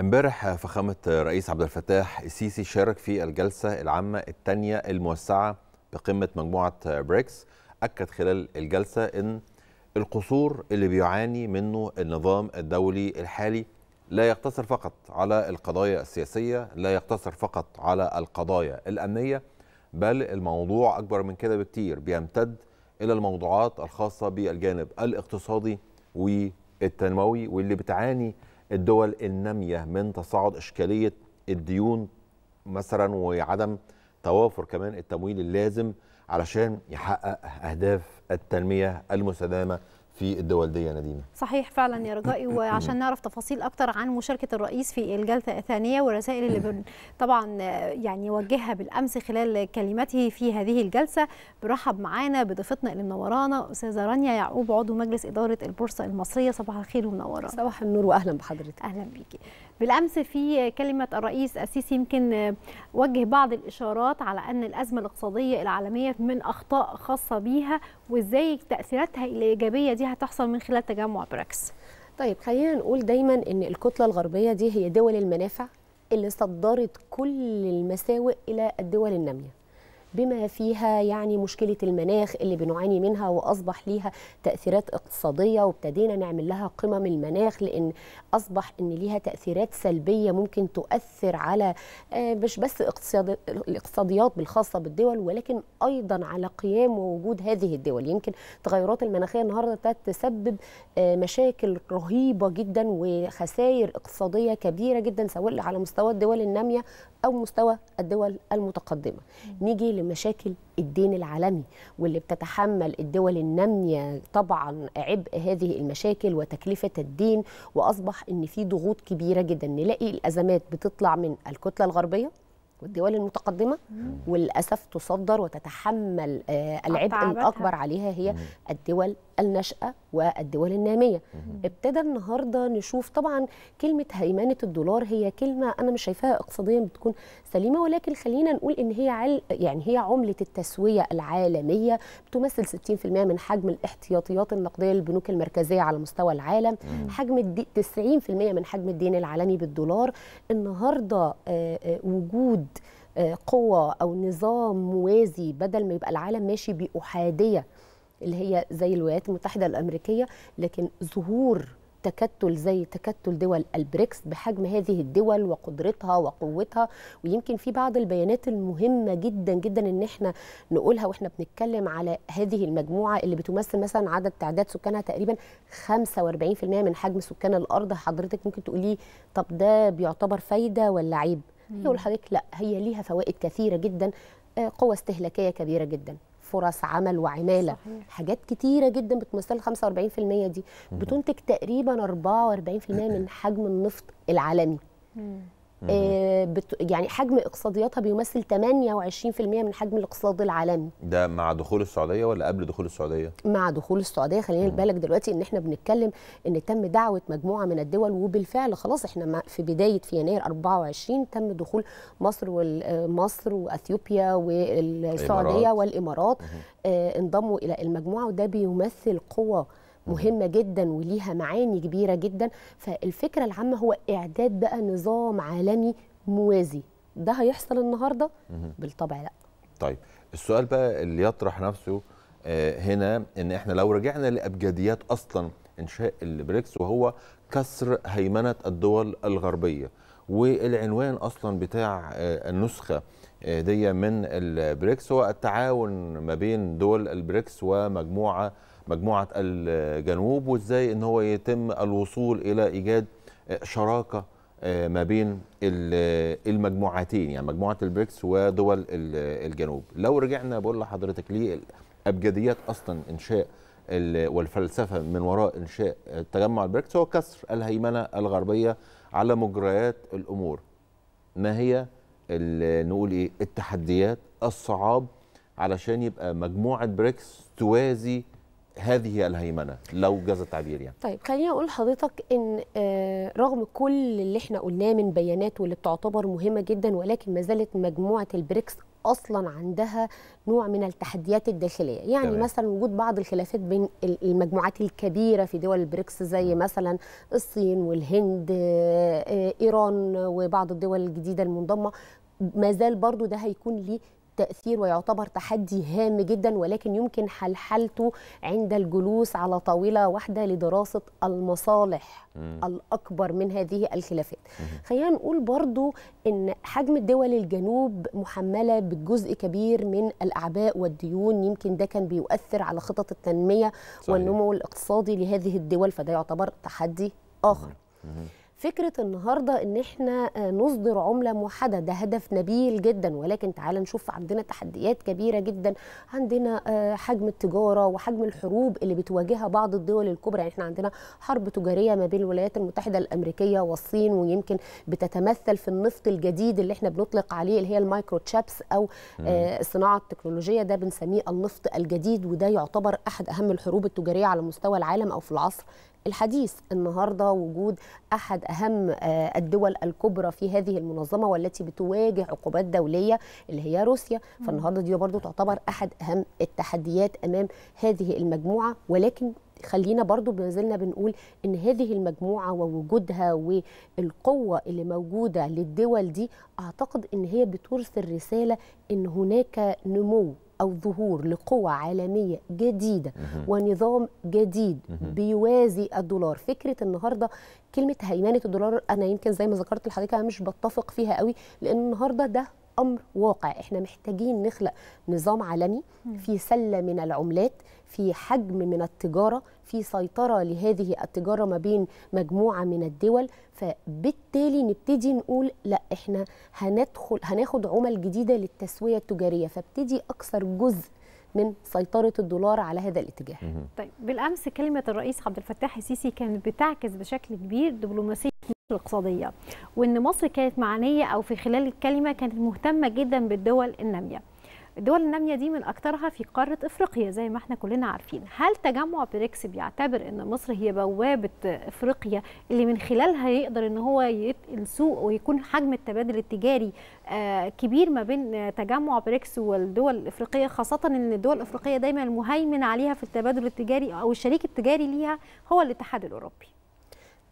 امبارح فخامة الرئيس عبد الفتاح السيسي شارك في الجلسة العامة الثانية الموسعة بقمة مجموعة بريكس أكد خلال الجلسة أن القصور اللي بيعاني منه النظام الدولي الحالي لا يقتصر فقط على القضايا السياسية لا يقتصر فقط على القضايا الأمنية بل الموضوع أكبر من كده بكتير بيمتد إلى الموضوعات الخاصة بالجانب الاقتصادي والتنموي واللي بتعاني الدول الناميه من تصاعد اشكاليه الديون مثلا وعدم توافر كمان التمويل اللازم علشان يحقق اهداف التنميه المستدامه في الدول دي يا نديمة صحيح فعلا يا رجائي وعشان نعرف تفاصيل اكتر عن مشاركه الرئيس في الجلسه الثانيه والرسائل اللي طبعا يعني وجهها بالامس خلال كلمته في هذه الجلسه برحب معانا بضيفتنا اللي منورانا استاذه رانيا يعقوب عضو مجلس اداره البورصه المصريه صباح الخير ومنورانا صباح النور واهلا بحضرتك اهلا بيكي بالامس في كلمه الرئيس السيسي يمكن وجه بعض الاشارات على ان الازمه الاقتصاديه العالميه من اخطاء خاصه بيها وازاي تاثيراتها الايجابيه دي دي هتحصل من خلال تجمع براكس طيب خلينا نقول دايما ان الكتله الغربيه دي هي دول المنافع اللي صدرت كل المساوئ الى الدول الناميه بما فيها يعني مشكله المناخ اللي بنعاني منها واصبح ليها تاثيرات اقتصاديه وابتدينا نعمل لها قمم المناخ لان اصبح ان ليها تاثيرات سلبيه ممكن تؤثر على آه، مش بس الاقتصاديات بالخاصه بالدول ولكن ايضا على قيام ووجود هذه الدول يمكن التغيرات المناخيه النهارده تسبب آه، مشاكل رهيبه جدا وخسائر اقتصاديه كبيره جدا سواء على مستوى الدول الناميه او مستوى الدول المتقدمه نيجي لمشاكل مشاكل الدين العالمي واللي بتتحمل الدول النامية طبعا عبء هذه المشاكل وتكلفة الدين وأصبح أن في ضغوط كبيرة جدا نلاقي الأزمات بتطلع من الكتلة الغربية والدول المتقدمه مم. وللاسف تصدر وتتحمل آه، العبء الاكبر عليها هي مم. الدول الناشئه والدول الناميه مم. ابتدى النهارده نشوف طبعا كلمه هيمنه الدولار هي كلمه انا مش شايفاها اقتصاديا بتكون سليمه ولكن خلينا نقول ان هي عل... يعني هي عمله التسويه العالميه بتمثل 60% من حجم الاحتياطيات النقديه للبنوك المركزيه على مستوى العالم مم. حجم الدي... 90% من حجم الدين العالمي بالدولار النهارده آه، آه، وجود قوة أو نظام موازي بدل ما يبقى العالم ماشي بأحادية اللي هي زي الولايات المتحدة الأمريكية لكن ظهور تكتل زي تكتل دول البريكس بحجم هذه الدول وقدرتها وقوتها ويمكن في بعض البيانات المهمة جدا جدا ان احنا نقولها واحنا بنتكلم على هذه المجموعة اللي بتمثل مثلا عدد تعداد سكانها تقريبا 45% من حجم سكان الأرض حضرتك ممكن تقولي طب ده بيعتبر فايدة ولا عيب؟ يقول لحضرتك لا هي ليها فوائد كثيره جدا آه، قوه استهلاكيه كبيره جدا فرص عمل وعماله صحيح. حاجات كتيره جدا بتمثل 45% دي بتنتج تقريبا 44% من حجم النفط العالمي آه، يعني حجم اقتصادياتها بيمثل 28% من حجم الاقتصاد العالمي ده مع دخول السعوديه ولا قبل دخول السعوديه مع دخول السعوديه خلينا بالك دلوقتي ان احنا بنتكلم ان تم دعوه مجموعه من الدول وبالفعل خلاص احنا في بدايه في يناير 24 تم دخول مصر ومصر آه، واثيوبيا والسعوديه والامارات آه، انضموا الى المجموعه وده بيمثل قوه مهمه جدا وليها معاني كبيره جدا فالفكره العامه هو اعداد بقى نظام عالمي موازي ده هيحصل النهارده بالطبع لا طيب السؤال بقى اللي يطرح نفسه آه، هنا ان احنا لو رجعنا لابجديات اصلا انشاء البريكس وهو كسر هيمنه الدول الغربيه والعنوان اصلا بتاع آه، النسخه آه، دي من البريكس هو التعاون ما بين دول البريكس ومجموعه مجموعه الجنوب وازاي ان هو يتم الوصول الى ايجاد شراكه آه، ما بين آه، المجموعتين يعني مجموعه البريكس ودول آه، الجنوب لو رجعنا بقول لحضرتك ليه ابجديات اصلا انشاء والفلسفه من وراء انشاء تجمع البريكس هو كسر الهيمنه الغربيه على مجريات الامور ما هي نقول ايه التحديات الصعاب علشان يبقى مجموعه بريكس توازي هذه الهيمنه لو جاز التعبير يعني طيب خليني اقول لحضرتك ان آه، رغم كل اللي احنا قلناه من بيانات واللي بتعتبر مهمه جدا ولكن ما زالت مجموعه البريكس اصلا عندها نوع من التحديات الداخليه يعني تمام. مثلا وجود بعض الخلافات بين المجموعات الكبيره في دول البريكس زي مثلا الصين والهند آه، آه، ايران وبعض الدول الجديده المنضمه ما زال برضو ده هيكون ليه تأثير ويعتبر تحدي هام جدا ولكن يمكن حلحلته عند الجلوس على طاولة واحدة لدراسة المصالح م. الأكبر من هذه الخلافات خلينا نقول برضو أن حجم الدول الجنوب محملة بجزء كبير من الأعباء والديون يمكن ده كان بيؤثر على خطط التنمية صحيح. والنمو الاقتصادي لهذه الدول فده يعتبر تحدي آخر م. م. فكره النهارده ان احنا آه، نصدر عمله موحده ده هدف نبيل جدا ولكن تعال نشوف عندنا تحديات كبيره جدا عندنا آه، حجم التجاره وحجم الحروب اللي بتواجهها بعض الدول الكبرى يعني احنا عندنا حرب تجاريه ما بين الولايات المتحده الامريكيه والصين ويمكن بتتمثل في النفط الجديد اللي احنا بنطلق عليه اللي هي المايكرو تشابس او الصناعه آه، التكنولوجيه ده بنسميه النفط الجديد وده يعتبر احد اهم الحروب التجاريه على مستوى العالم او في العصر الحديث النهارده وجود احد اهم آه، الدول الكبرى في هذه المنظمه والتي بتواجه عقوبات دوليه اللي هي روسيا فالنهارده دي برضو تعتبر احد اهم التحديات امام هذه المجموعه ولكن خلينا برضو ما زلنا بنقول ان هذه المجموعه ووجودها والقوه اللي موجوده للدول دي اعتقد ان هي بترسل رساله ان هناك نمو أو ظهور لقوى عالمية جديدة ونظام جديد بيوازي الدولار فكرة النهاردة كلمة هيمنة الدولار أنا يمكن زي ما ذكرت لحضرتك أنا مش بتفق فيها قوي لأن النهاردة ده امر واقع احنا محتاجين نخلق نظام عالمي في سله من العملات في حجم من التجاره في سيطره لهذه التجاره ما بين مجموعه من الدول فبالتالي نبتدي نقول لا احنا هندخل هناخد عمل جديده للتسويه التجاريه فابتدي اكثر جزء من سيطرة الدولار على هذا الاتجاه طيب بالأمس كلمة الرئيس عبد الفتاح السيسي كانت بتعكس بشكل كبير دبلوماسية الاقتصادية وأن مصر كانت معنية أو في خلال الكلمة كانت مهتمة جدا بالدول النامية الدول النامية دي من أكثرها في قارة إفريقيا زي ما احنا كلنا عارفين هل تجمع بريكس بيعتبر أن مصر هي بوابة إفريقيا اللي من خلالها يقدر أن هو سوق ويكون حجم التبادل التجاري آه، كبير ما بين تجمع بريكس والدول الإفريقية خاصة أن الدول الإفريقية دايما المهيمن عليها في التبادل التجاري أو الشريك التجاري ليها هو الاتحاد الأوروبي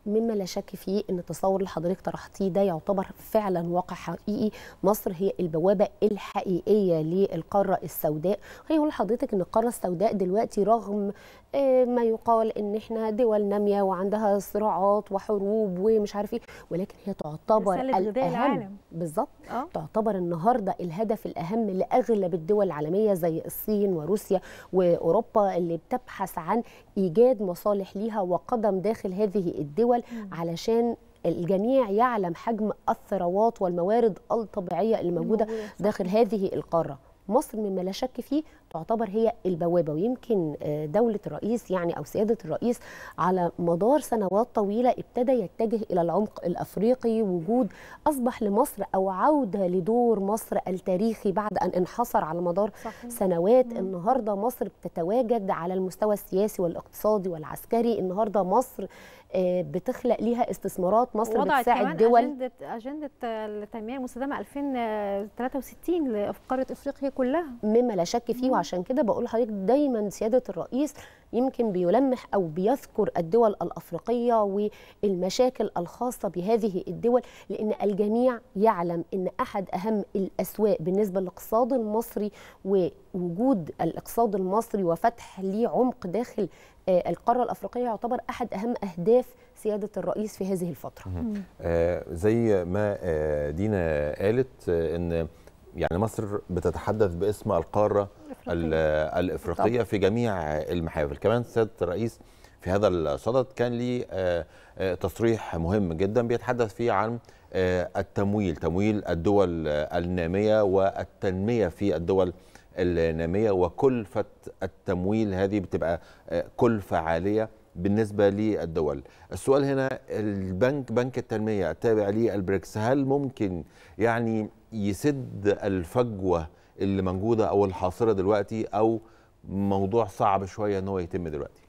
مما لا شك فيه ان التصور اللي حضرتك طرحتيه ده يعتبر فعلا واقع حقيقي مصر هي البوابه الحقيقيه للقاره السوداء خليني اقول لحضرتك ان القاره السوداء دلوقتي رغم إيه ما يقال ان احنا دول ناميه وعندها صراعات وحروب ومش عارف ايه ولكن هي تعتبر الاهم بالظبط آه. تعتبر النهارده الهدف الاهم لاغلب الدول العالميه زي الصين وروسيا واوروبا اللي بتبحث عن ايجاد مصالح ليها وقدم داخل هذه الدول علشان الجميع يعلم حجم الثروات والموارد الطبيعيه اللي موجوده داخل هذه القاره مصر مما لا شك فيه تعتبر هي البوابه ويمكن آه، دوله الرئيس يعني او سياده الرئيس على مدار سنوات طويله ابتدى يتجه الى العمق الافريقي وجود اصبح لمصر او عوده لدور مصر التاريخي بعد ان انحصر على مدار صحيح. سنوات مم. النهارده مصر بتتواجد على المستوى السياسي والاقتصادي والعسكري النهارده مصر آه، بتخلق ليها استثمارات مصر بتساعد دول أجندة, أجندة آه، التنمية المستدامة 2063 لقارة أفريقيا كلها مما لا شك فيه عشان كده بقول لحضرتك دايما سياده الرئيس يمكن بيلمح او بيذكر الدول الافريقيه والمشاكل الخاصه بهذه الدول لان الجميع يعلم ان احد اهم الاسواق بالنسبه للاقتصاد المصري ووجود الاقتصاد المصري وفتح ليه عمق داخل آه، القاره الافريقيه يعتبر احد اهم اهداف سياده الرئيس في هذه الفتره. آه زي ما آه، دينا قالت آه، ان يعني مصر بتتحدث باسم القاره الافريقيه, الإفريقية طبعا. في جميع المحافل كمان سياده الرئيس في هذا الصدد كان لي آه، آه، تصريح مهم جدا بيتحدث فيه عن آه، التمويل تمويل الدول الناميه والتنميه في الدول الناميه وكلفه التمويل هذه بتبقى كلفه عاليه بالنسبه للدول السؤال هنا البنك بنك التنميه التابع للبريكس هل ممكن يعني يسد الفجوه اللي موجوده او الحاصره دلوقتي او موضوع صعب شويه ان هو يتم دلوقتي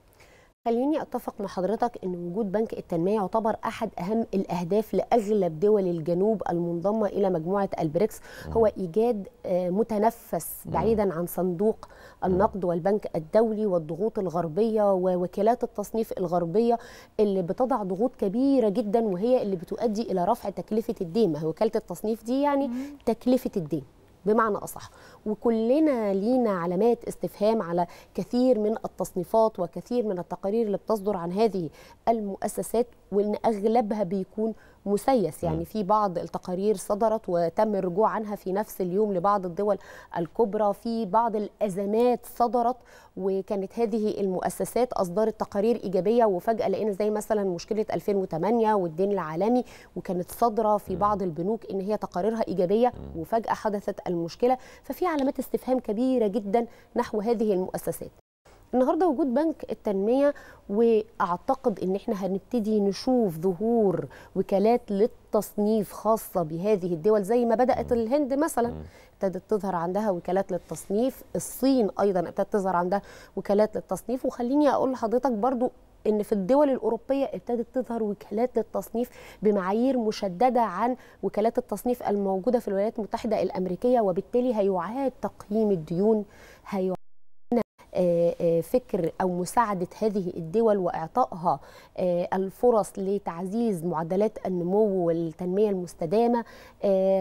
خليني اتفق مع حضرتك ان وجود بنك التنميه يعتبر احد اهم الاهداف لاغلب دول الجنوب المنضمه الى مجموعه البريكس هو ايجاد آه، متنفس بعيدا عن صندوق النقد والبنك الدولي والضغوط الغربيه ووكالات التصنيف الغربيه اللي بتضع ضغوط كبيره جدا وهي اللي بتؤدي الى رفع تكلفه الدين ما هي وكاله التصنيف دي يعني تكلفه الدين بمعنى اصح وكلنا لينا علامات استفهام على كثير من التصنيفات وكثير من التقارير اللي بتصدر عن هذه المؤسسات وان اغلبها بيكون مسيس يعني في بعض التقارير صدرت وتم الرجوع عنها في نفس اليوم لبعض الدول الكبرى في بعض الازمات صدرت وكانت هذه المؤسسات اصدرت تقارير ايجابيه وفجاه لقينا زي مثلا مشكله 2008 والدين العالمي وكانت صادره في بعض البنوك ان هي تقاريرها ايجابيه وفجاه حدثت المشكله ففي علامات استفهام كبيره جدا نحو هذه المؤسسات النهارده وجود بنك التنميه واعتقد ان احنا هنبتدي نشوف ظهور وكالات للتصنيف خاصه بهذه الدول زي ما بدات الهند مثلا ابتدت تظهر عندها وكالات للتصنيف الصين ايضا ابتدت تظهر عندها وكالات للتصنيف وخليني اقول لحضرتك برضو ان في الدول الاوروبيه ابتدت تظهر وكالات للتصنيف بمعايير مشدده عن وكالات التصنيف الموجوده في الولايات المتحده الامريكيه وبالتالي هيعاد تقييم الديون هيعاد آه، آه، فكر أو مساعدة هذه الدول وإعطائها آه، الفرص لتعزيز معدلات النمو والتنمية المستدامة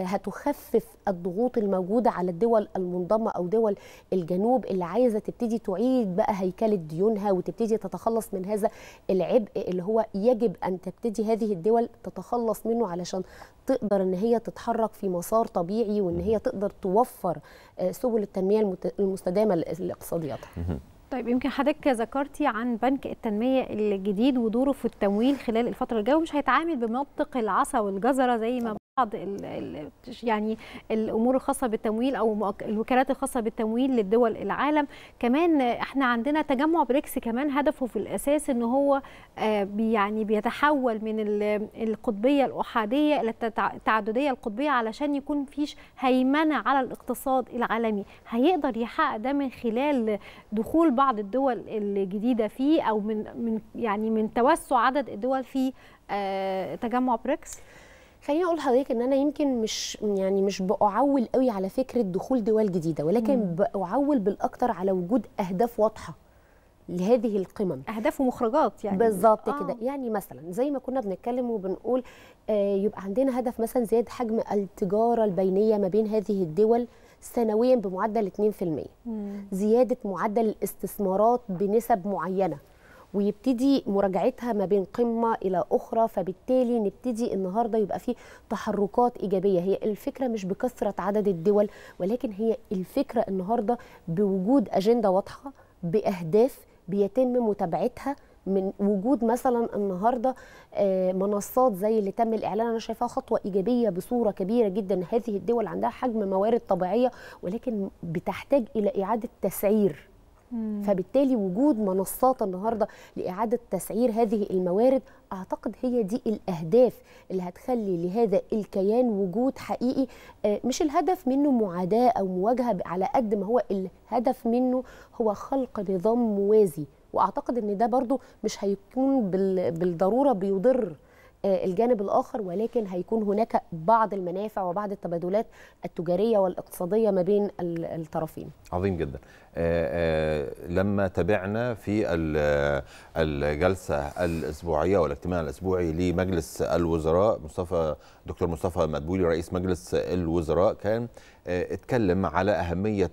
هتخفف الضغوط الموجودة على الدول المنضمة أو دول الجنوب اللي عايزة تبتدي تعيد بقى هيكلة ديونها وتبتدي تتخلص من هذا العبء اللي هو يجب أن تبتدي هذه الدول تتخلص منه علشان تقدر ان هي تتحرك في مسار طبيعي وان هي تقدر توفر سبل التنميه المستدامه لاقتصادياتها طيب يمكن حضرتك ذكرتي عن بنك التنميه الجديد ودوره في التمويل خلال الفتره الجايه ومش هيتعامل بمنطق العصا والجزره زي ما بعض يعني الامور الخاصه بالتمويل او الوكالات الخاصه بالتمويل للدول العالم كمان احنا عندنا تجمع بريكس كمان هدفه في الاساس ان هو آه، يعني بيتحول من القطبيه الاحاديه الى التعدديه القطبيه علشان يكون فيش هيمنه على الاقتصاد العالمي هيقدر يحقق ده من خلال دخول بعض الدول الجديده فيه او من من يعني من توسع عدد الدول في آه، تجمع بريكس خليني اقول لحضرتك ان انا يمكن مش يعني مش بعول قوي على فكره دخول دول جديده ولكن مم. بعول بالاكثر على وجود اهداف واضحه لهذه القمم اهداف ومخرجات يعني بالظبط آه. كده يعني مثلا زي ما كنا بنتكلم وبنقول آه يبقى عندنا هدف مثلا زياده حجم التجاره البينيه ما بين هذه الدول سنويا بمعدل 2% مم. زياده معدل الاستثمارات بنسب معينه ويبتدي مراجعتها ما بين قمه الى اخرى فبالتالي نبتدي النهارده يبقى في تحركات ايجابيه هي الفكره مش بكثره عدد الدول ولكن هي الفكره النهارده بوجود اجنده واضحه باهداف بيتم متابعتها من وجود مثلا النهارده آه، منصات زي اللي تم الاعلان انا شايفها خطوه ايجابيه بصوره كبيره جدا هذه الدول عندها حجم موارد طبيعيه ولكن بتحتاج الى اعاده تسعير فبالتالي وجود منصات النهارده لاعاده تسعير هذه الموارد اعتقد هي دي الاهداف اللي هتخلي لهذا الكيان وجود حقيقي آه، مش الهدف منه معاداه او مواجهه على قد ما هو الهدف منه هو خلق نظام موازي واعتقد ان ده برضو مش هيكون بالضروره بيضر آه، الجانب الاخر ولكن هيكون هناك بعض المنافع وبعض التبادلات التجاريه والاقتصاديه ما بين الطرفين. عظيم جدا. آآ آه، آآ آه، لما تابعنا في الجلسه الاسبوعيه والاجتماع الاسبوعي لمجلس الوزراء مصطفى دكتور مصطفى مدبولي رئيس مجلس الوزراء كان اتكلم على اهميه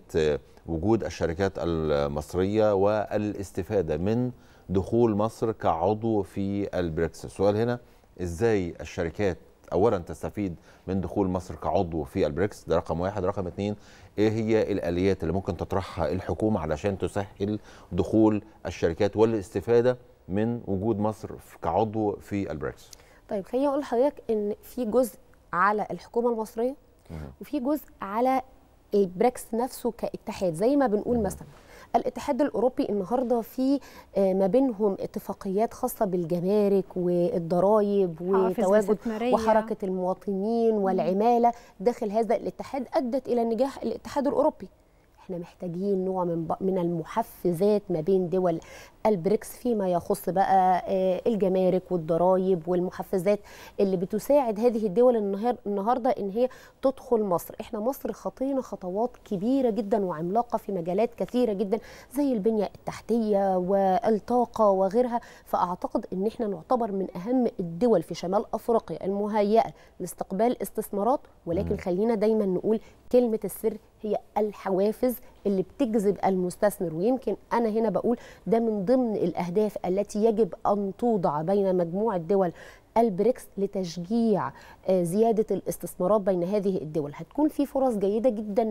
وجود الشركات المصريه والاستفاده من دخول مصر كعضو في البريكس. السؤال هنا ازاي الشركات اولا تستفيد من دخول مصر كعضو في البريكس ده رقم واحد رقم اثنين ايه هي الاليات اللي ممكن تطرحها الحكومه علشان تسهل دخول الشركات والاستفاده من وجود مصر كعضو في البريكس طيب خليني اقول لحضرتك ان في جزء على الحكومه المصريه وفي جزء على البريكس نفسه كاتحاد زي ما بنقول مثلا الاتحاد الاوروبي النهارده في آه، ما بينهم اتفاقيات خاصه بالجمارك والضرائب وتواجد وحركه المواطنين والعماله داخل هذا الاتحاد ادت الى نجاح الاتحاد الاوروبي احنا محتاجين نوع من من المحفزات ما بين دول البريكس فيما يخص بقى آه، الجمارك والضرائب والمحفزات اللي بتساعد هذه الدول النهارده ان هي تدخل مصر احنا مصر خطينا خطوات كبيره جدا وعملاقه في مجالات كثيره جدا زي البنيه التحتيه والطاقه وغيرها فاعتقد ان احنا نعتبر من اهم الدول في شمال افريقيا المهيئه لاستقبال استثمارات ولكن خلينا دايما نقول كلمه السر هي الحوافز اللي بتجذب المستثمر ويمكن انا هنا بقول ده من ضمن ضمن الأهداف التي يجب أن توضع بين مجموعة دول البريكس لتشجيع آه، زيادة الاستثمارات بين هذه الدول هتكون في فرص جيدة جدا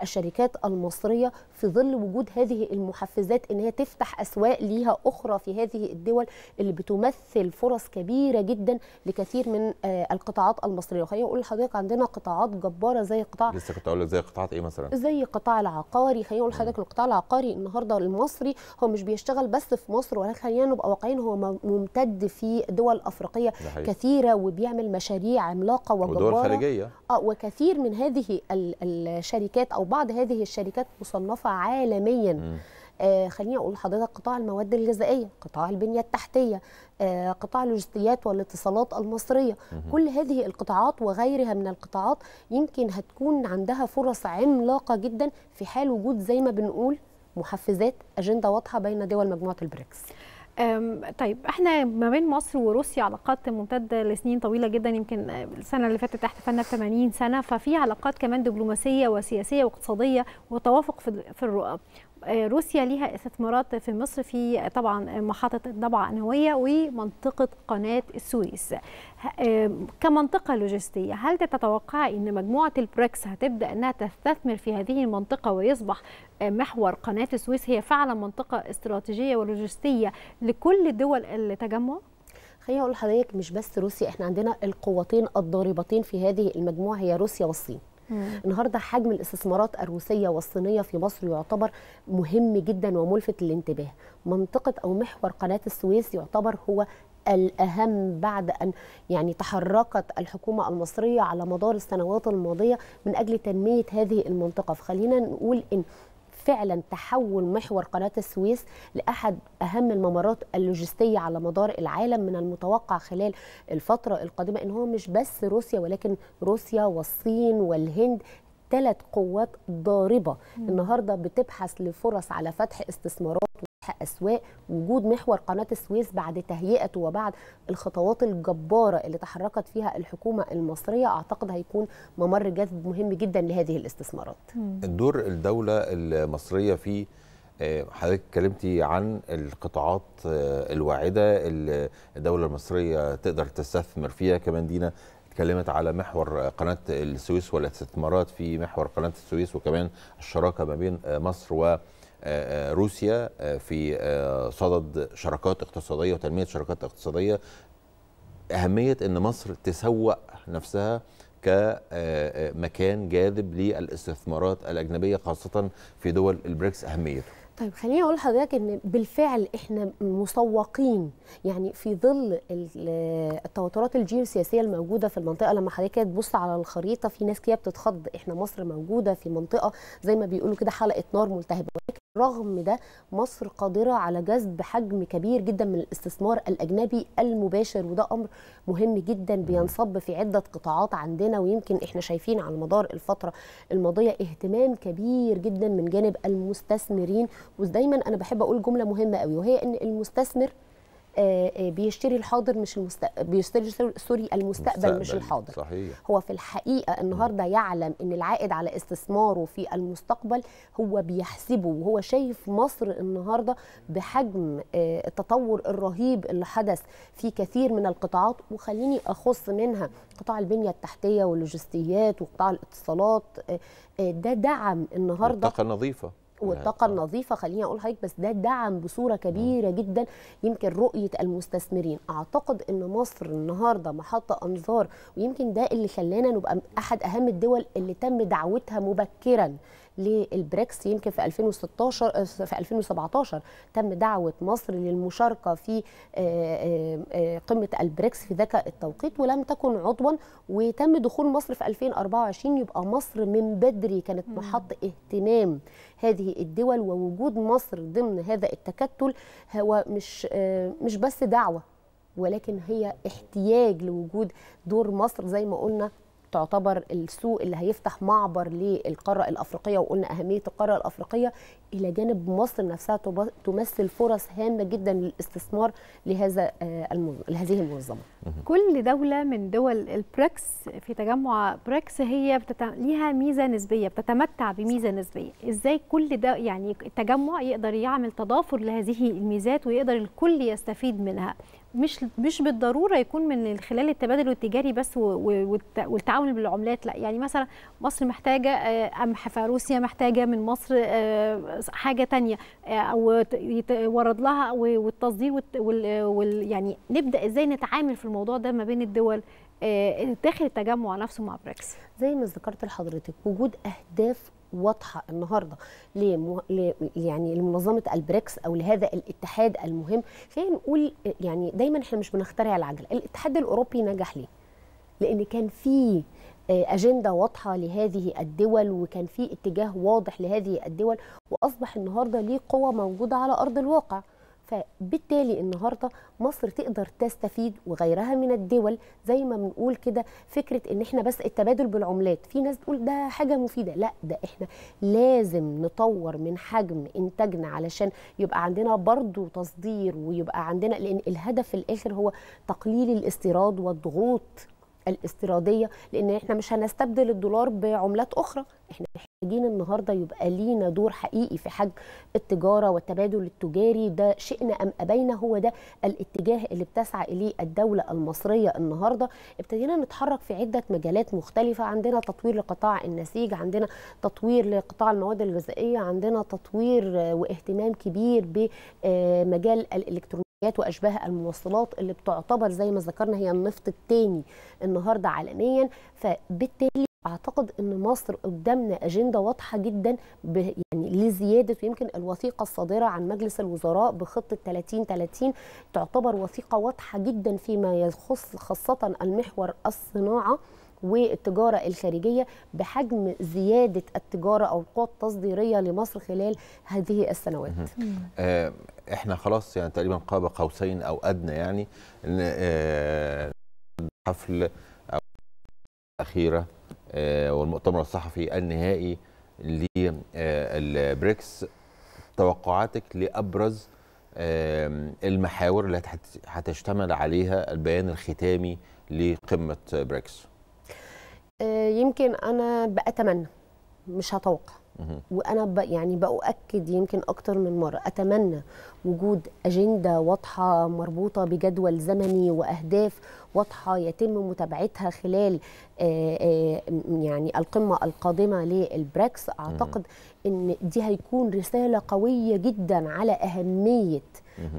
للشركات المصرية في ظل وجود هذه المحفزات ان هي تفتح اسواق ليها اخرى في هذه الدول اللي بتمثل فرص كبيرة جدا لكثير من آه، القطاعات المصرية وخلينا اقول لحضرتك عندنا قطاعات جبارة زي قطاع لسه كنت اقول زي قطاعات ايه مثلا زي قطاع العقاري خلينا اقول لحضرتك القطاع العقاري النهارده المصري هو مش بيشتغل بس في مصر ولكن خلينا نبقى واقعيين هو ممتد في دول افريقيه كثيره وبيعمل مشاريع عملاقه وجباره ودول خارجيه اه وكثير من هذه الشركات او بعض هذه الشركات مصنفه عالميا آه خليني اقول لحضرتك قطاع المواد الغذائيه، قطاع البنيه التحتيه، آه قطاع اللوجستيات والاتصالات المصريه، مم. كل هذه القطاعات وغيرها من القطاعات يمكن هتكون عندها فرص عملاقه جدا في حال وجود زي ما بنقول محفزات اجنده واضحه بين دول مجموعه البريكس. طيب احنا ما بين مصر وروسيا علاقات ممتده لسنين طويله جدا يمكن السنه اللي فاتت احتفلنا ب 80 سنه ففي علاقات كمان دبلوماسيه وسياسيه واقتصاديه وتوافق في الرؤى آه، روسيا ليها استثمارات في مصر في آه، طبعا محطة الضبعة النووية ومنطقة قناة السويس آه، كمنطقة لوجستية هل تتوقع أن مجموعة البريكس هتبدأ أنها تستثمر في هذه المنطقة ويصبح محور قناة السويس هي فعلا منطقة استراتيجية ولوجستية لكل دول التجمع؟ خليني اقول لحضرتك مش بس روسيا احنا عندنا القوتين الضاربتين في هذه المجموعه هي روسيا والصين النهارده حجم الاستثمارات الروسيه والصينيه في مصر يعتبر مهم جدا وملفت للانتباه منطقه او محور قناه السويس يعتبر هو الأهم بعد أن يعني تحركت الحكومة المصرية على مدار السنوات الماضية من أجل تنمية هذه المنطقة فخلينا نقول إن فعلا تحول محور قناه السويس لاحد اهم الممرات اللوجستيه على مدار العالم من المتوقع خلال الفتره القادمه ان هو مش بس روسيا ولكن روسيا والصين والهند ثلاث قوات ضاربه النهارده بتبحث لفرص على فتح استثمارات أسواق وجود محور قناة السويس بعد تهيئته وبعد الخطوات الجبارة اللي تحركت فيها الحكومة المصرية أعتقد هيكون ممر جذب مهم جدا لهذه الاستثمارات دور الدولة المصرية في آه، حضرتك اتكلمتي عن القطاعات آه، الواعده اللي الدوله المصريه تقدر تستثمر فيها كمان دينا اتكلمت على محور قناه السويس والاستثمارات في محور قناه السويس وكمان الشراكه ما بين آه، مصر و روسيا آه، في آه، صدد شراكات اقتصاديه وتنميه شراكات اقتصاديه اهميه ان مصر تسوق نفسها كمكان آه، جاذب للاستثمارات الاجنبيه خاصه في دول البريكس اهميته طيب خليني اقول لحضرتك ان بالفعل احنا مسوقين يعني في ظل التوترات الجيوسياسيه الموجوده في المنطقه لما حضرتك تبص على الخريطه في ناس كده بتتخض احنا مصر موجوده في منطقه زي ما بيقولوا كده حلقه نار ملتهبه رغم ده مصر قادرة على جذب حجم كبير جدا من الاستثمار الأجنبي المباشر وده أمر مهم جدا بينصب في عدة قطاعات عندنا ويمكن إحنا شايفين على مدار الفترة الماضية اهتمام كبير جدا من جانب المستثمرين ودايما أنا بحب أقول جملة مهمة قوي وهي أن المستثمر آه، آه، بيشتري الحاضر مش المستقبل بيشتري سوري المستقبل, المستقبل مش الحاضر صحيح. هو في الحقيقه النهارده يعلم ان العائد على استثماره في المستقبل هو بيحسبه وهو شايف مصر النهارده بحجم آه، التطور الرهيب اللي حدث في كثير من القطاعات وخليني اخص منها قطاع البنيه التحتيه واللوجستيات وقطاع الاتصالات ده دعم النهارده الطاقه النظيفه والطاقه آه، النظيفه خليني اقول هيك بس ده دعم بصوره كبيره جدا يمكن رؤيه المستثمرين اعتقد ان مصر النهارده محطه انظار ويمكن ده اللي خلانا نبقى احد اهم الدول اللي تم دعوتها مبكرا للبريكس يمكن في 2016 في 2017 تم دعوه مصر للمشاركه في آه، آه، آه، قمه البريكس في ذاك التوقيت ولم تكن عضوا وتم دخول مصر في 2024 يبقى مصر من بدري كانت محط اهتمام هذه الدول ووجود مصر ضمن هذا التكتل هو مش مش بس دعوه ولكن هي احتياج لوجود دور مصر زي ما قلنا تعتبر السوق اللي هيفتح معبر للقاره الافريقيه وقلنا اهميه القاره الافريقيه الى جانب مصر نفسها تمثل فرص هامه جدا للاستثمار لهذا آه، لهذه المنظمه. كل دوله من دول البريكس في تجمع بريكس هي بتت... ليها ميزه نسبيه بتتمتع بميزه نسبيه، ازاي كل ده يعني التجمع يقدر يعمل تضافر لهذه الميزات ويقدر الكل يستفيد منها مش مش بالضروره يكون من خلال التبادل التجاري بس والتعامل بالعملات لا يعني مثلا مصر محتاجه قمح آه، فروسيا محتاجه من مصر آه، حاجه تانية آه، او يتورد لها والتصدير وال يعني نبدا ازاي نتعامل في الموضوع ده ما بين الدول داخل التجمع نفسه مع بريكس زي ما ذكرت لحضرتك وجود اهداف واضحه النهارده لمو... ل... يعني لمنظمه البريكس او لهذا الاتحاد المهم خلينا نقول يعني دايما احنا مش بنخترع العجله الاتحاد الاوروبي نجح ليه لان كان في آه، اجنده واضحه لهذه الدول وكان في اتجاه واضح لهذه الدول واصبح النهارده ليه قوه موجوده على ارض الواقع فبالتالي النهارده مصر تقدر تستفيد وغيرها من الدول زي ما بنقول كده فكره ان احنا بس التبادل بالعملات في ناس تقول ده حاجه مفيده لا ده احنا لازم نطور من حجم انتاجنا علشان يبقى عندنا برضو تصدير ويبقى عندنا لان الهدف في الاخر هو تقليل الاستيراد والضغوط الاستيراديه لان احنا مش هنستبدل الدولار بعملات اخرى احنا محتاجين النهارده يبقى لينا دور حقيقي في حجم التجاره والتبادل التجاري ده شئنا ام ابينا هو ده الاتجاه اللي بتسعى اليه الدوله المصريه النهارده ابتدينا نتحرك في عده مجالات مختلفه عندنا تطوير لقطاع النسيج عندنا تطوير لقطاع المواد الغذائيه عندنا تطوير واهتمام كبير بمجال آه، الالكترونيات واشباه الموصلات اللي بتعتبر زي ما ذكرنا هي النفط الثاني النهارده عالميا فبالتالي اعتقد ان مصر قدامنا اجنده واضحه جدا يعني لزياده ويمكن الوثيقه الصادره عن مجلس الوزراء بخطه 30 30 تعتبر وثيقه واضحه جدا فيما يخص خاصه المحور الصناعه والتجارة الخارجية بحجم زيادة التجارة أو القوة التصديرية لمصر خلال هذه السنوات آه، إحنا خلاص يعني تقريبا قاب قوسين أو أدنى يعني آه، حفل أو أخيرة آه، والمؤتمر الصحفي النهائي للبريكس توقعاتك لأبرز آه، المحاور اللي هتشتمل عليها البيان الختامي لقمة بريكس آه، يمكن أنا بأتمنى مش هتوقع وانا يعني باؤكد يمكن اكتر من مره اتمنى وجود اجنده واضحه مربوطه بجدول زمني واهداف واضحه يتم متابعتها خلال آه، آه، يعني القمه القادمه للبريكس اعتقد ان دي هيكون رساله قويه جدا على اهميه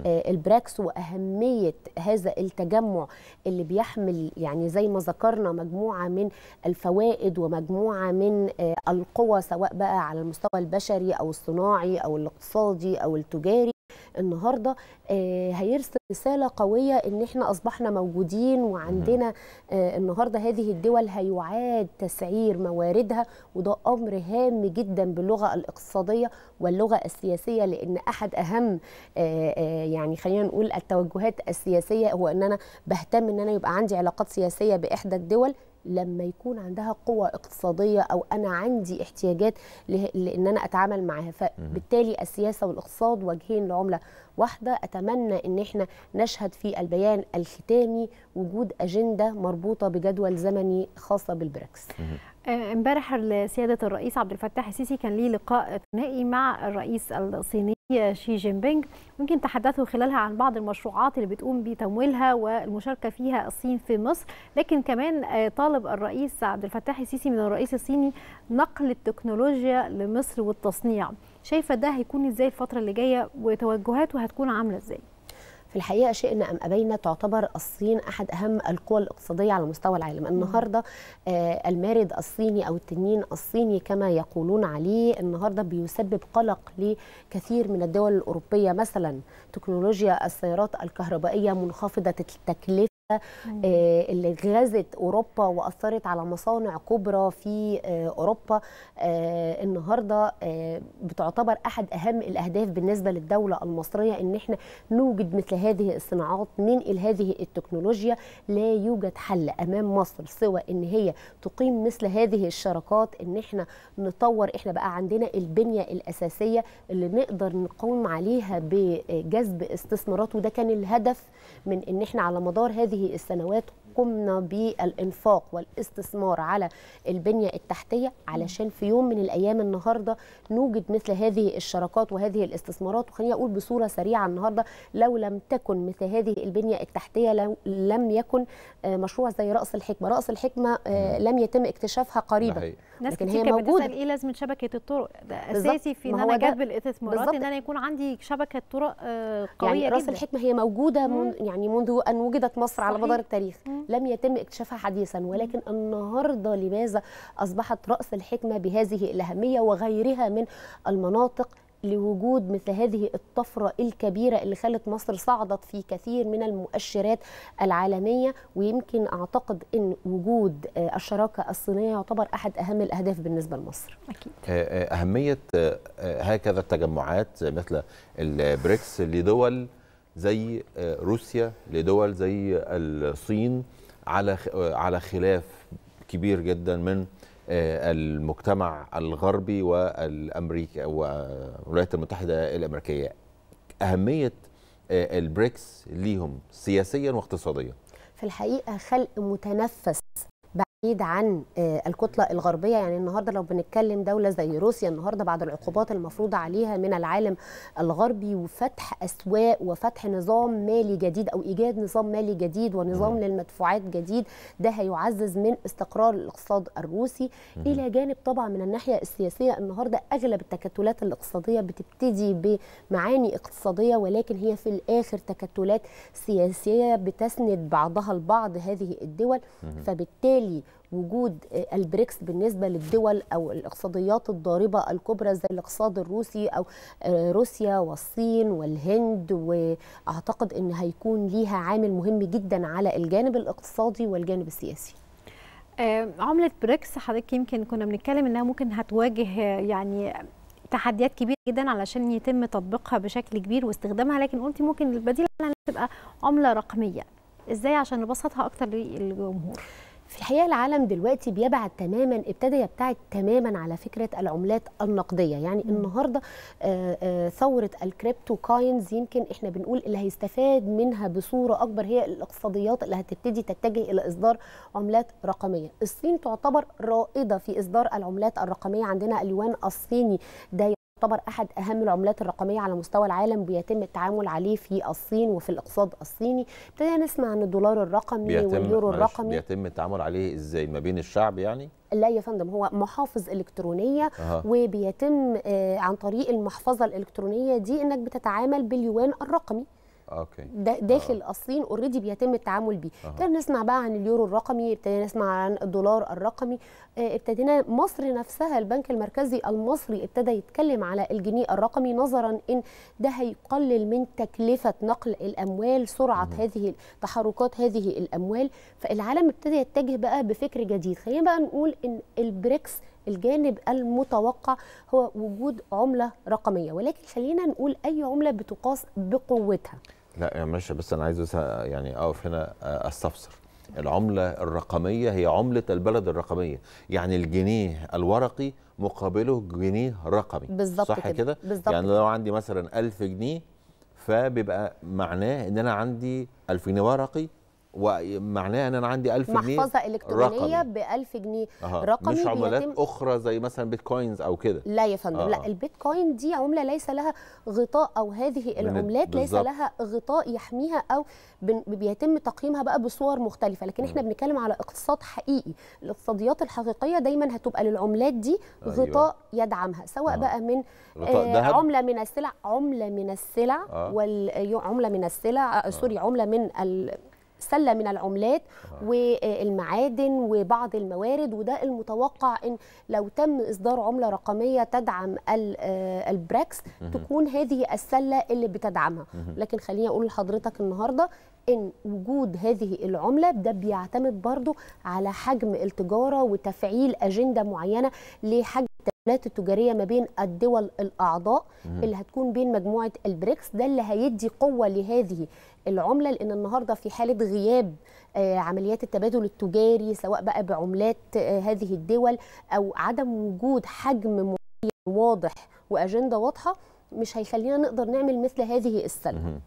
آه، البريكس واهميه هذا التجمع اللي بيحمل يعني زي ما ذكرنا مجموعه من الفوائد ومجموعه من القوى سواء بقى على المستوى البشري او الصناعي او الاقتصادي او التجاري النهارده آه، هيرسل رساله قويه ان احنا اصبحنا موجودين وعندنا آه، النهارده هذه الدول هيعاد تسعير مواردها وده امر هام جدا باللغه الاقتصاديه واللغه السياسيه لان احد اهم آه، يعني خلينا نقول التوجهات السياسيه هو ان انا بهتم ان انا يبقى عندي علاقات سياسيه باحدى الدول لما يكون عندها قوة اقتصادية أو أنا عندي احتياجات لأن أنا أتعامل معاها فبالتالي السياسة والاقتصاد وجهين لعملة واحده اتمنى ان احنا نشهد في البيان الختامي وجود اجنده مربوطه بجدول زمني خاصه بالبريكس آه، امبارح سياده الرئيس عبد الفتاح السيسي كان ليه لقاء ثنائي مع الرئيس الصيني شي جين بينج ممكن تحدثوا خلالها عن بعض المشروعات اللي بتقوم بتمويلها والمشاركه فيها الصين في مصر لكن كمان آه، طالب الرئيس عبد الفتاح السيسي من الرئيس الصيني نقل التكنولوجيا لمصر والتصنيع شايفه ده هيكون ازاي الفتره اللي جايه وتوجهاته هتكون عامله ازاي في الحقيقه شئنا ام ابينا تعتبر الصين احد اهم القوى الاقتصاديه على مستوى العالم النهارده آه المارد الصيني او التنين الصيني كما يقولون عليه النهارده بيسبب قلق لكثير من الدول الاوروبيه مثلا تكنولوجيا السيارات الكهربائيه منخفضه التكلفه آه، اللي غزت اوروبا واثرت على مصانع كبرى في آه، اوروبا آه، النهارده بتعتبر احد اهم الاهداف بالنسبه للدوله المصريه ان احنا نوجد مثل هذه الصناعات ننقل هذه التكنولوجيا لا يوجد حل امام مصر سوى ان هي تقيم مثل هذه الشراكات ان احنا نطور احنا بقى عندنا البنيه الاساسيه اللي نقدر نقوم عليها بجذب استثمارات وده كان الهدف من ان احنا على مدار هذه هذه السنوات قمنا بالانفاق والاستثمار على البنيه التحتيه علشان في يوم من الايام النهارده نوجد مثل هذه الشراكات وهذه الاستثمارات وخليني اقول بصوره سريعه النهارده لو لم تكن مثل هذه البنيه التحتيه لو لم يكن آه، مشروع زي راس الحكمه راس الحكمه آه، نعم. لم يتم اكتشافها قريبا لكن هي موجوده ايه لازمه شبكه الطرق ده اساسي في ان انا جذب الاستثمارات ان انا يكون عندي شبكه طرق آه، يعني قويه يعني راس الحكمه هي موجوده من يعني منذ ان وجدت مصر صحيح. على مدار التاريخ مم. لم يتم اكتشافها حديثا ولكن النهارده لماذا اصبحت راس الحكمه بهذه الاهميه وغيرها من المناطق لوجود مثل هذه الطفرة الكبيرة اللي خلت مصر صعدت في كثير من المؤشرات العالمية ويمكن أعتقد أن وجود آه، الشراكة الصينية يعتبر أحد أهم الأهداف بالنسبة لمصر أكيد. آه، آه، أهمية هكذا التجمعات مثل البريكس لدول زي روسيا لدول زي الصين على على خلاف كبير جدا من آه، المجتمع الغربي والامريكا والولايات المتحده الامريكيه اهميه آه، البريكس ليهم سياسيا واقتصاديا في الحقيقه خلق متنفس اكيد عن آه، الكتله الغربيه يعني النهارده لو بنتكلم دوله زي روسيا النهارده بعد العقوبات المفروضه عليها من العالم الغربي وفتح اسواق وفتح نظام مالي جديد او ايجاد نظام مالي جديد ونظام للمدفوعات جديد ده هيعزز من استقرار الاقتصاد الروسي الى جانب طبعا من الناحيه السياسيه النهارده اغلب التكتلات الاقتصاديه بتبتدي بمعاني اقتصاديه ولكن هي في الاخر تكتلات سياسيه بتسند بعضها البعض هذه الدول فبالتالي وجود البريكس بالنسبه للدول او الاقتصاديات الضاربه الكبرى زي الاقتصاد الروسي او آه، روسيا والصين والهند واعتقد ان هيكون ليها عامل مهم جدا على الجانب الاقتصادي والجانب السياسي آه، عملة بريكس حضرتك يمكن كنا بنتكلم انها ممكن هتواجه آه، يعني تحديات كبيره جدا علشان يتم تطبيقها بشكل كبير واستخدامها لكن قلتي ممكن البديل انها تبقى عمله رقميه ازاي عشان نبسطها اكتر للجمهور في الحقيقه العالم دلوقتي بيبعد تماما ابتدى يبتعد تماما على فكره العملات النقديه يعني م. النهارده آآ آه، آآ آه، ثوره الكريبتو كاينز يمكن احنا بنقول اللي هيستفاد منها بصوره اكبر هي الاقتصاديات اللي هتبتدي تتجه الى اصدار عملات رقميه الصين تعتبر رائده في اصدار العملات الرقميه عندنا اليوان الصيني ده يعتبر احد اهم العملات الرقميه على مستوى العالم بيتم التعامل عليه في الصين وفي الاقتصاد الصيني ابتدينا نسمع عن الدولار الرقمي واليورو الرقمي بيتم التعامل عليه ازاي ما بين الشعب يعني لا يا فندم هو محافظ الكترونيه أه. وبيتم عن طريق المحفظه الالكترونيه دي انك بتتعامل باليوان الرقمي اوكي ده داخل آه. الصين اوريدي بيتم التعامل بيه آه. نسمع بقى عن اليورو الرقمي ابتدينا نسمع عن الدولار الرقمي آه، ابتدينا مصر نفسها البنك المركزي المصري ابتدى يتكلم على الجنيه الرقمي نظرا ان ده هيقلل من تكلفه نقل الاموال سرعه مم. هذه تحركات هذه الاموال فالعالم ابتدى يتجه بقى بفكر جديد خلينا بقى نقول ان البريكس الجانب المتوقع هو وجود عمله رقميه ولكن خلينا نقول اي عمله بتقاس بقوتها لا يا باشا بس انا عايز بس يعني اقف هنا آه، استفسر العملة الرقمية هي عملة البلد الرقمية يعني الجنيه الورقي مقابله جنيه رقمي بالظبط صح كده يعني لو عندي مثلا 1000 جنيه فبيبقى معناه ان انا عندي ألف جنيه ورقي ومعناه ان انا عندي 1000 جنيه محفظه الكترونيه ب 1000 جنيه أه. رقمي مش عملات بيتم... اخرى زي مثلا بيتكوينز او كده لا يا فندم أه. لا البيتكوين دي عمله ليس لها غطاء او هذه العملات ليس لها غطاء يحميها او بيتم تقييمها بقى بصور مختلفه لكن احنا بنتكلم على اقتصاد حقيقي الاقتصاديات الحقيقيه دايما هتبقى للعملات دي أيوة. غطاء أيوة. يدعمها سواء أه. بقى من آه عمله من السلع عمله من السلع أه. والعمله آه، من السلع آه. سوري آه. عمله من ال... سله من العملات آه. والمعادن وبعض الموارد وده المتوقع ان لو تم اصدار عمله رقميه تدعم آه، البريكس تكون هذه السله اللي بتدعمها لكن خليني اقول لحضرتك النهارده ان وجود هذه العمله ده بيعتمد برضو على حجم التجاره وتفعيل اجنده معينه لحجم التعاملات التجاريه ما بين الدول الاعضاء اللي هتكون بين مجموعه البريكس ده اللي هيدي قوه لهذه العمله لان النهارده في حاله غياب آه، عمليات التبادل التجاري سواء بقى بعملات آه، هذه الدول او عدم وجود حجم واضح واجنده واضحه مش هيخلينا نقدر نعمل مثل هذه السلة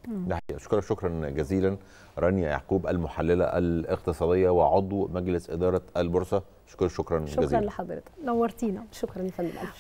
أشكرك شكرا جزيلا رانيا يعقوب المحللة الاقتصادية وعضو مجلس إدارة البورصة أشكرك شكرا, شكرا جزيلا شكرا لحضرتك نورتينا شكرا يا فندم